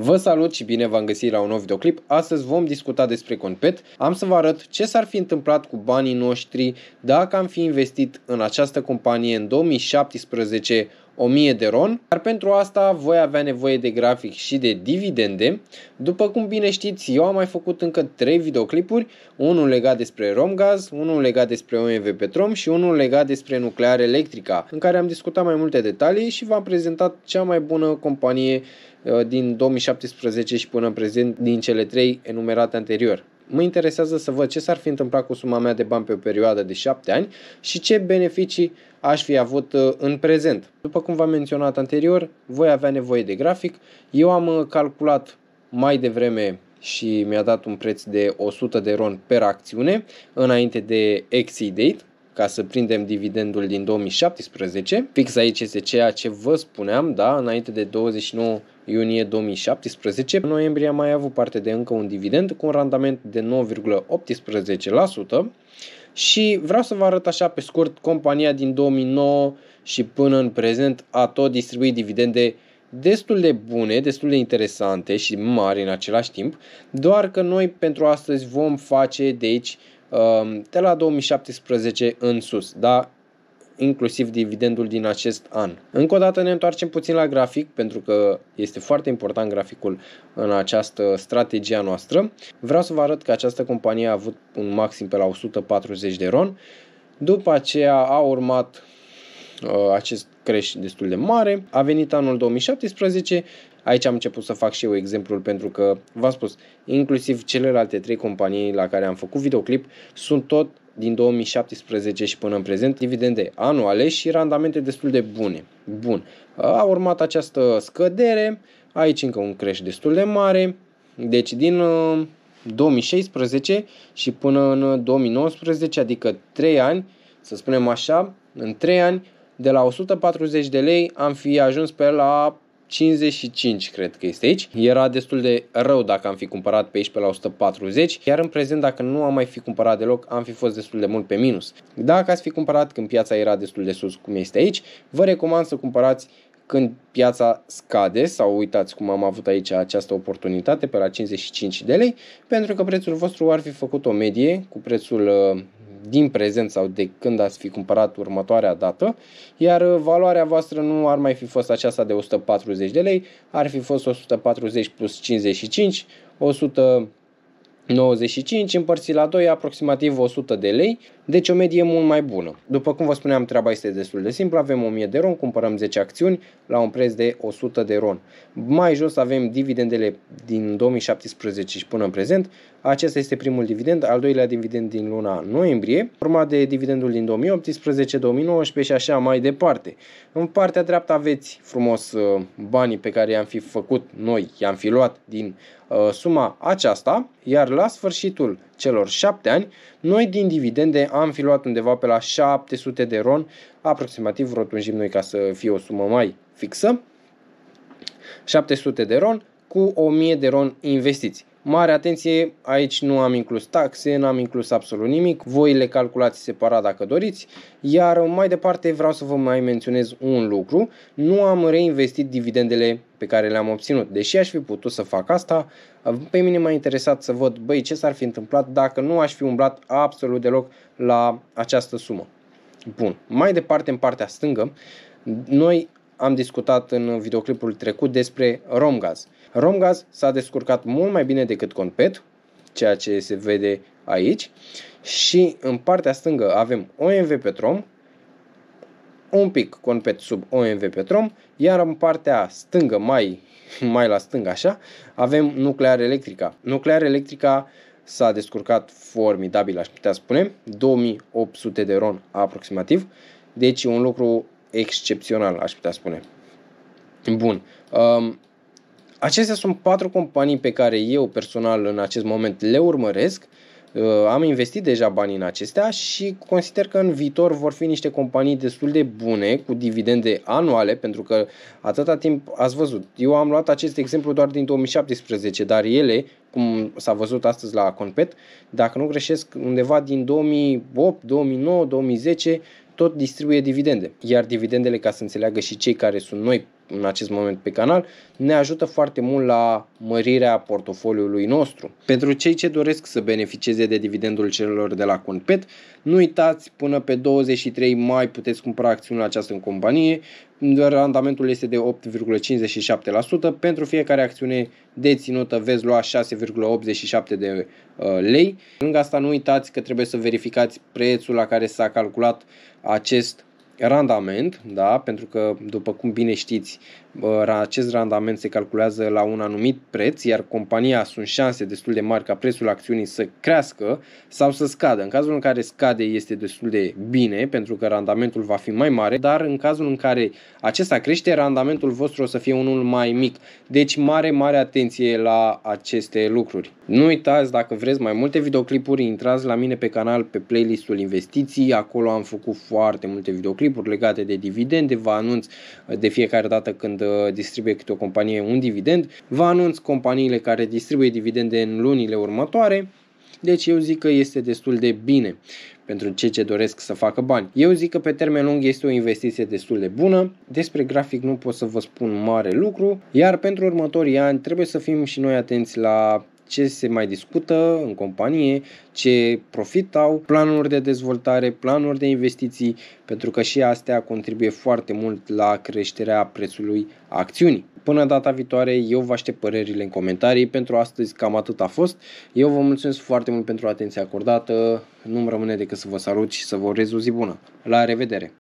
Vă salut și bine v-am găsit la un nou videoclip. Astăzi vom discuta despre Conpet. Am să vă arăt ce s-ar fi întâmplat cu banii noștri dacă am fi investit în această companie în 2017 1000 de RON, dar pentru asta voi avea nevoie de grafic și de dividende. După cum bine știți, eu am mai făcut încă 3 videoclipuri, unul legat despre Romgaz, unul legat despre OMV Petrom și unul legat despre Nuclear Electrica, în care am discutat mai multe detalii și v-am prezentat cea mai bună companie uh, din 2017 și până în prezent din cele trei enumerate anterior mă interesează să văd ce s-ar fi întâmplat cu suma mea de bani pe o perioadă de 7 ani și ce beneficii aș fi avut uh, în prezent. După cum v-am menționat anterior, voi avea nevoie de grafic. Eu am uh, calculat mai devreme și mi-a dat un preț de 100 de ron per acțiune înainte de exit date ca să prindem dividendul din 2017. Fix aici este ceea ce vă spuneam, da, înainte de 29 iunie 2017. În noiembrie a mai avut parte de încă un dividend cu un randament de 9,18% și vreau să vă arăt așa pe scurt, compania din 2009 și până în prezent a tot distribuit dividende destul de bune, destul de interesante și mari în același timp, doar că noi pentru astăzi vom face de aici um, de la 2017 în sus, da? inclusiv dividendul din acest an. Încă o dată ne întoarcem puțin la grafic, pentru că este foarte important graficul în această strategia noastră. Vreau să vă arăt că această companie a avut un maxim pe la 140 de ron, după aceea a urmat uh, acest creș destul de mare. A venit anul 2017, aici am început să fac și eu exemplul pentru că v-am spus, inclusiv celelalte trei companii la care am făcut videoclip sunt tot din 2017 și până în prezent, dividende anuale și randamente destul de bune. Bun. A urmat această scădere, aici încă un creș destul de mare, deci din 2016 uh, și până în 2019, uh, adică 3 ani, să spunem așa, în 3 ani, de la 140 de lei am fi ajuns pe la 55 cred că este aici. Era destul de rău dacă am fi cumpărat pe aici pe la 140, iar în prezent dacă nu am mai fi cumpărat deloc, am fi fost destul de mult pe minus. Dacă ați fi cumpărat când piața era destul de sus, cum este aici, vă recomand să cumpărați când piața scade sau uitați cum am avut aici această oportunitate pe la 55 de lei, pentru că prețul vostru ar fi făcut o medie cu prețul uh, din prezent sau de când ați fi cumpărat următoarea dată, iar uh, valoarea voastră nu ar mai fi fost aceasta de 140 de lei, ar fi fost 140 plus 55, 195 împărțit la 2, aproximativ 100 de lei, deci o medie mult mai bună. După cum vă spuneam, treaba este destul de simplă, avem 1000 de ron, cumpărăm 10 acțiuni la un preț de 100 de ron. Mai jos avem dividendele din 2017 și până în prezent, acesta este primul dividend, al doilea dividend din luna noiembrie, urmat de dividendul din 2018, 2019 și așa mai departe. În partea dreaptă aveți frumos uh, banii pe care i-am fi făcut noi, i-am fi luat din uh, suma aceasta, iar la sfârșitul celor șapte ani, noi din dividende am fi luat undeva pe la 700 de ron, aproximativ rotunjim noi ca să fie o sumă mai fixă, 700 de ron cu 1000 de ron investiți. Mare atenție, aici nu am inclus taxe, n-am inclus absolut nimic, voi le calculați separat dacă doriți, iar mai departe vreau să vă mai menționez un lucru, nu am reinvestit dividendele pe care le-am obținut, deși aș fi putut să fac asta, pe mine m-a interesat să văd, băi, ce s-ar fi întâmplat dacă nu aș fi umblat absolut deloc la această sumă. Bun, mai departe în partea stângă, noi am discutat în videoclipul trecut despre Romgaz. Romgaz s-a descurcat mult mai bine decât Conpet, ceea ce se vede aici. Și în partea stângă avem OMV Petrom, un pic Conpet sub OMV Petrom, iar în partea stângă, mai, mai la stânga așa, avem Nuclear Electrica. Nuclear Electrica s-a descurcat formidabil, aș putea spune, 2800 de ron aproximativ, deci un lucru excepțional, aș putea spune. Bun. Um, acestea sunt patru companii pe care eu personal în acest moment le urmăresc. Uh, am investit deja bani în acestea și consider că în viitor vor fi niște companii destul de bune cu dividende anuale, pentru că atâta timp ați văzut. Eu am luat acest exemplu doar din 2017, dar ele, cum s-a văzut astăzi la Conpet, dacă nu greșesc, undeva din 2008, 2009, 2010 tot distribuie dividende. Iar dividendele, ca să înțeleagă și cei care sunt noi în acest moment pe canal, ne ajută foarte mult la mărirea portofoliului nostru. Pentru cei ce doresc să beneficieze de dividendul celor de la Conpet, nu uitați, până pe 23 mai puteți cumpăra acțiuni la această companie, randamentul este de 8,57%, pentru fiecare acțiune deținută veți lua 6,87 de uh, lei. Lângă asta nu uitați că trebuie să verificați prețul la care s-a calculat acest randament, da? pentru că, după cum bine știți, acest randament se calculează la un anumit preț, iar compania sunt șanse destul de mari ca prețul acțiunii să crească sau să scadă. În cazul în care scade este destul de bine, pentru că randamentul va fi mai mare, dar în cazul în care acesta crește, randamentul vostru o să fie unul mai mic. Deci mare, mare atenție la aceste lucruri. Nu uitați, dacă vreți mai multe videoclipuri, intrați la mine pe canal pe playlistul investiții, acolo am făcut foarte multe videoclipuri transcriburi legate de dividende, vă anunț uh, de fiecare dată când uh, distribuie câte o companie un dividend, vă anunț companiile care distribuie dividende în lunile următoare, deci eu zic că este destul de bine pentru cei ce doresc să facă bani. Eu zic că pe termen lung este o investiție destul de bună. Despre grafic nu pot să vă spun mare lucru, iar pentru următorii ani trebuie să fim și noi atenți la ce se mai discută în companie, ce profit au, planuri de dezvoltare, planuri de investiții, pentru că și astea contribuie foarte mult la creșterea prețului acțiunii. Până data viitoare, eu vă aștept părerile în comentarii. Pentru astăzi cam atât a fost. Eu vă mulțumesc foarte mult pentru atenția acordată. Nu-mi rămâne decât să vă salut și să vă urez o zi bună. La revedere!